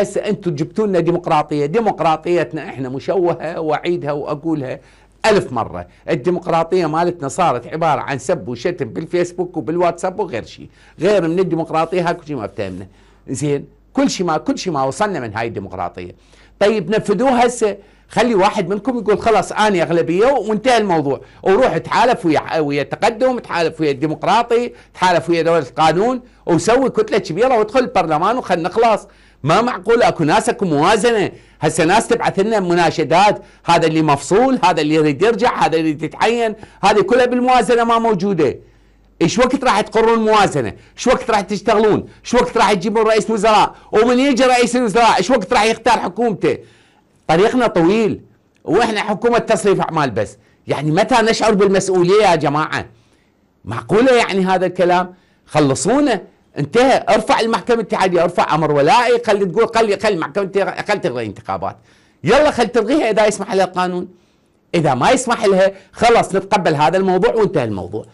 هسه انتم جبتوا لنا ديمقراطيه ديمقراطيتنا احنا مشوهه واعيدها واقولها ألف مرة الديمقراطية مالتنا صارت عبارة عن سب وشتم بالفيسبوك وبالواتساب وغير شيء غير من الديمقراطية هاكو شيء ما بتامنه زين كل شيء ما كل شيء ما وصلنا من هاي الديمقراطيه طيب نفذوها هسه خلي واحد منكم يقول خلاص انا اغلبيه وانتهى الموضوع وروح تحالف ويا ويا التقدم تحالف ويا الديمقراطي تحالف ويا دوله القانون وسوي كتله كبيره وادخل البرلمان وخلنا نخلص ما معقول اكو ناس اكو موازنه هسه ناس تبعث لنا مناشدات هذا اللي مفصول هذا اللي يريد يرجع هذا اللي يتعين هذه كلها بالموازنه ما موجوده ايش وقت راح تقررون موازنه؟ ايش وقت راح تشتغلون؟ ايش وقت راح تجيبون رئيس وزراء؟ ومن يجي رئيس الوزراء ايش وقت راح يختار حكومته؟ طريقنا طويل واحنا حكومه تصريف اعمال بس، يعني متى نشعر بالمسؤوليه يا جماعه؟ معقوله يعني هذا الكلام؟ خلصونا انتهى ارفع المحكمه الاتحاديه ارفع امر ولائي خلي تقول خلي خلي المحكمه خلي تلغي الانتخابات يلا خلي تلغيها اذا يسمح لها القانون اذا ما يسمح لها خلاص نتقبل هذا الموضوع وانتهى الموضوع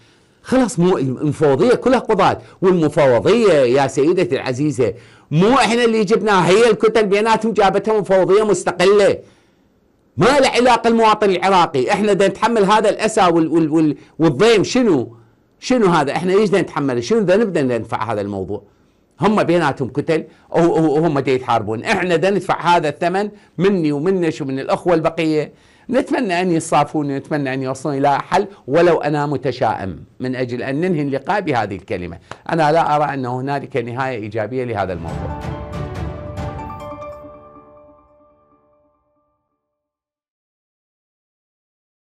خلاص مو المفوضيه كلها قضاة والمفوضيه يا سيدتي العزيزه مو احنا اللي جبناها هي الكتل بيناتهم جابتها مفوضيه مستقله ما له علاقه المواطن العراقي احنا دا نتحمل هذا الاسى وال وال وال والضيم شنو شنو هذا احنا ليش نتحمل شنو نبدا ندفع هذا الموضوع هم بيناتهم كتل وهم جاي دا يتحاربون احنا دا ندفع هذا الثمن مني ومنش ومن الاخوه البقيه نتمنى أن يصافون نتمنى أن يوصلون إلى حل ولو أنا متشائم من أجل أن ننهي اللقاء بهذه الكلمة أنا لا أرى أن هنالك نهاية إيجابية لهذا الموضوع